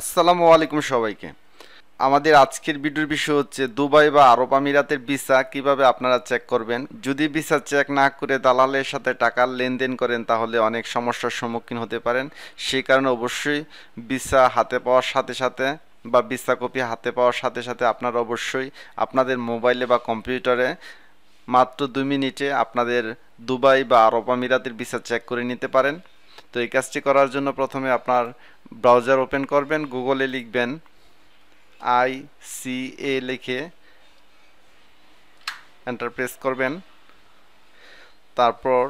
আসসালামু আলাইকুম সবাইকে আমাদের আজকের ভিডিওর বিষয় হচ্ছে দুবাই বা আরব আমিরাতের ভিসা কিভাবে আপনারা চেক করবেন যদি ভিসা চেক না করে দালালের সাথে টাকার লেনদেন করেন তাহলে অনেক সমস্যার সম্মুখীন হতে পারেন সেই কারণে অবশ্যই ভিসা হাতে পাওয়ার সাথে সাথে বা ভিসা কপি হাতে পাওয়ার সাথে সাথে আপনারা অবশ্যই আপনাদের মোবাইলে বা কম্পিউটারে মাত্র দুই মিনিটে আপনাদের দুবাই বা আরব আমিরাতের ভিসা চেক করে নিতে পারেন তো এই কাজটি করার জন্য প্রথমে আপনার ব্রাউজার ওপেন করবেন গুগলে লিখবেন আই সি এ লিখে এন্টার প্রেস করবেন তারপর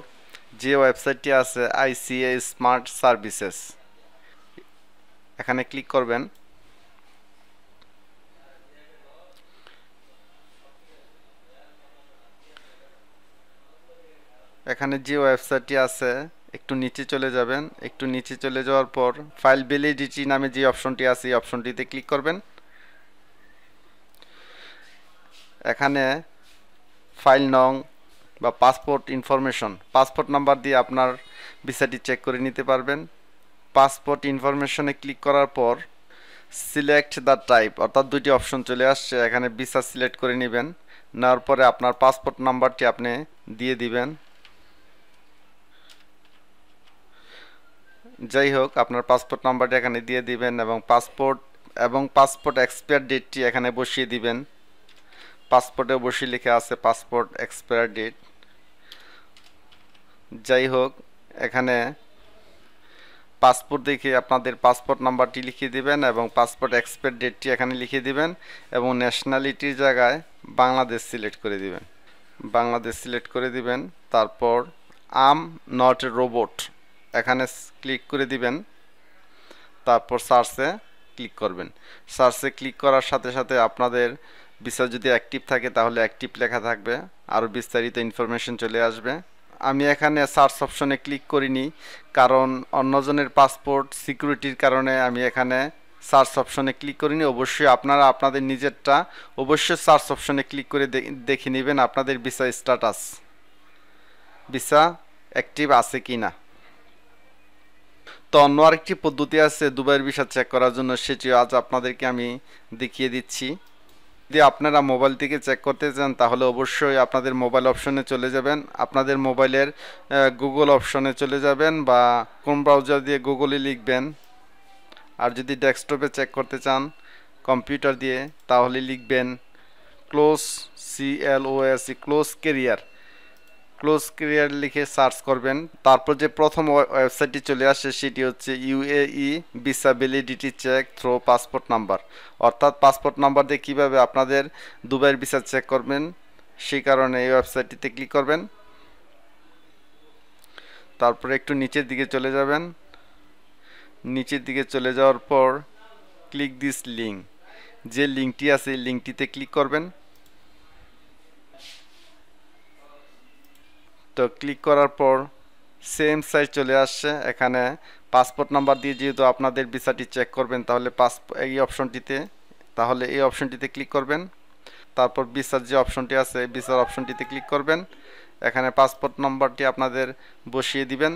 যে ওয়েবসাইটটি আছে আইসিএ স্মার্ট সার্ভিসেস এখানে ক্লিক করবেন এখানে যে ওয়েবসাইটটি আছে একটু নিচে চলে যাবেন একটু নিচে চলে যাওয়ার পর ফাইল ভ্যালিডিটি নামে যে অপশনটি আছে এই অপশনটিতে ক্লিক করবেন এখানে ফাইল নং বা পাসপোর্ট ইনফরমেশন পাসপোর্ট নাম্বার দিয়ে আপনার ভিসাটি চেক করে নিতে পারবেন পাসপোর্ট ইনফরমেশনে ক্লিক করার পর সিলেক্ট দ্য টাইপ অর্থাৎ দুটি অপশন চলে আসছে এখানে ভিসা সিলেক্ট করে নেবেন নেওয়ার পরে আপনার পাসপোর্ট নাম্বারটি আপনি দিয়ে দিবেন যাই হোক আপনার পাসপোর্ট নাম্বারটি এখানে দিয়ে দিবেন এবং পাসপোর্ট এবং পাসপোর্ট এক্সপায়ার ডেটটি এখানে বসিয়ে দিবেন পাসপোর্টে বসিয়ে লিখে আছে পাসপোর্ট এক্সপায়ার ডেট যাই হোক এখানে পাসপোর্ট দেখে আপনাদের পাসপোর্ট নাম্বারটি লিখে দিবেন এবং পাসপোর্ট এক্সপায়ার ডেটটি এখানে লিখে দিবেন এবং ন্যাশনালিটির জায়গায় বাংলাদেশ সিলেক্ট করে দিবেন বাংলাদেশ সিলেক্ট করে দিবেন তারপর আম নট রোবট এখানে ক্লিক করে দিবেন তারপর সার্চে ক্লিক করবেন সার্চে ক্লিক করার সাথে সাথে আপনাদের বিষয় যদি অ্যাক্টিভ থাকে তাহলে অ্যাক্টিভ লেখা থাকবে আরও বিস্তারিত ইনফরমেশন চলে আসবে আমি এখানে সার্চ অপশনে ক্লিক করিনি কারণ অন্যজনের পাসপোর্ট সিকিউরিটির কারণে আমি এখানে সার্চ অপশনে ক্লিক করিনি অবশ্যই আপনারা আপনাদের নিজেরটা অবশ্যই সার্চ অপশনে ক্লিক করে দেখে নেবেন আপনাদের ভিসা স্ট্যাটাস ভিসা অ্যাক্টিভ আছে কি না তো অন্য আরেকটি পদ্ধতি আছে দুবাইয়ের ভিসা চেক করার জন্য সেটি আজ আপনাদেরকে আমি দেখিয়ে দিচ্ছি যদি আপনারা মোবাইল থেকে চেক করতে চান তাহলে অবশ্যই আপনাদের মোবাইল অপশনে চলে যাবেন আপনাদের মোবাইলের গুগল অপশনে চলে যাবেন বা কোন ব্রাউজার দিয়ে গুগলে লিখবেন আর যদি ডেস্কটপে চেক করতে চান কম্পিউটার দিয়ে তাহলে লিখবেন close C L O S close career close clear লিখে সার্চ করবেন তারপর যে প্রথম ওয়েবসাইটটি চলে আসে সেটি হচ্ছে UAE visa validity check through passport number অর্থাৎ পাসপোর্ট নাম্বার দিয়ে কীভাবে আপনাদের দুবাইয়ের ভিসা চেক করবেন সেই কারণে এই ওয়েবসাইটটিতে ক্লিক করবেন তারপরে একটু নিচের দিকে চলে যাবেন নিচের দিকে চলে যাওয়ার পর ক্লিক দিস লিঙ্ক যে লিঙ্কটি আছে লিঙ্কটিতে ক্লিক করবেন তো ক্লিক করার পর সেম সাইজ চলে আসছে এখানে পাসপোর্ট নাম্বার দিয়ে যেহেতু আপনাদের ভিসাটি চেক করবেন তাহলে পাস এই অপশনটিতে তাহলে এই অপশনটিতে ক্লিক করবেন তারপর ভিসার যে অপশনটি আছে ভিসার অপশনটিতে ক্লিক করবেন এখানে পাসপোর্ট নাম্বারটি আপনাদের বসিয়ে দিবেন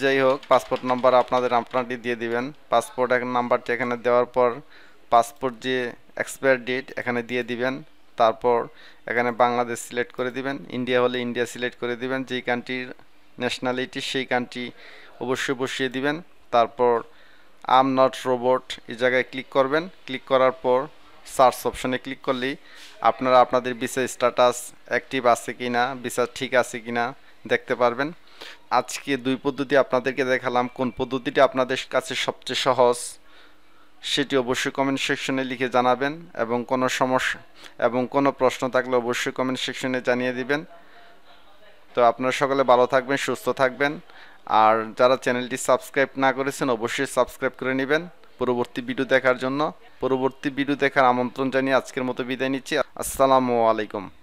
যাই হোক পাসপোর্ট নাম্বার আপনাদের আপনারটি দিয়ে দিবেন পাসপোর্ট নাম্বারটি এখানে দেওয়ার পর পাসপোর্ট যে এক্সপায়ার ডেট এখানে দিয়ে দিবেন তারপর এখানে বাংলাদেশ সিলেক্ট করে দিবেন ইন্ডিয়া হলে ইন্ডিয়া সিলেক্ট করে দিবেন যেই কান্ট্রির ন্যাশনালিটি সেই কান্ট্রি অবশ্যই বসিয়ে দিবেন তারপর আম নট রোবট এই জায়গায় ক্লিক করবেন ক্লিক করার পর সার্চ অপশনে ক্লিক করলেই আপনারা আপনাদের বিষয় স্ট্যাটাস অ্যাক্টিভ আছে কি না বিষয় ঠিক আছে কি না দেখতে পারবেন আজকে দুই পদ্ধতি আপনাদেরকে দেখালাম কোন পদ্ধতিটি আপনাদের কাছে সবচেয়ে সহজ সেটি অবশ্যই কমেন্ট সেকশনে লিখে জানাবেন এবং কোনো সমস্যা এবং কোনো প্রশ্ন থাকলে অবশ্যই কমেন্ট সেকশনে জানিয়ে দিবেন তো আপনারা সকলে ভালো থাকবেন সুস্থ থাকবেন আর যারা চ্যানেলটি সাবস্ক্রাইব না করেছেন অবশ্যই সাবস্ক্রাইব করে নেবেন পরবর্তী ভিডিও দেখার জন্য পরবর্তী ভিডিও দেখার আমন্ত্রণ জানিয়ে আজকের মতো বিদায় নিচ্ছি আসসালামু আলাইকুম